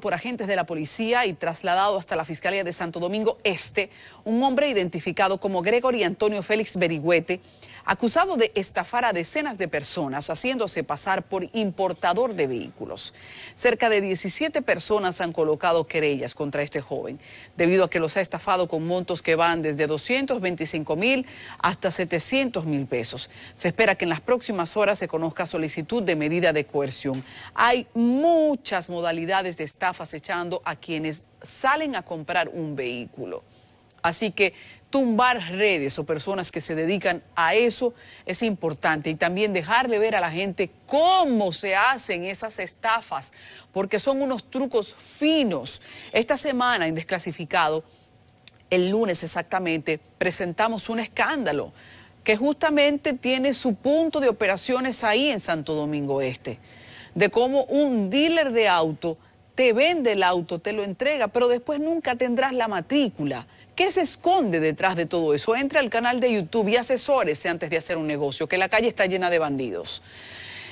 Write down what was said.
por agentes de la policía y trasladado hasta la Fiscalía de Santo Domingo Este, un hombre identificado como Gregory Antonio Félix Berigüete, acusado de estafar a decenas de personas, haciéndose pasar por importador de vehículos. Cerca de 17 personas han colocado querellas contra este joven, debido a que los ha estafado con montos que van desde 225 mil hasta 700 mil pesos. Se espera que en las próximas horas se conozca solicitud de medida de coerción. Hay muchas modalidades de estafas echando a quienes salen a comprar un vehículo. Así que tumbar redes o personas que se dedican a eso es importante y también dejarle ver a la gente cómo se hacen esas estafas, porque son unos trucos finos. Esta semana en Desclasificado, el lunes exactamente, presentamos un escándalo que justamente tiene su punto de operaciones ahí en Santo Domingo Este, de cómo un dealer de auto te vende el auto, te lo entrega, pero después nunca tendrás la matrícula. ¿Qué se esconde detrás de todo eso? Entra al canal de YouTube y asesórese antes de hacer un negocio, que la calle está llena de bandidos.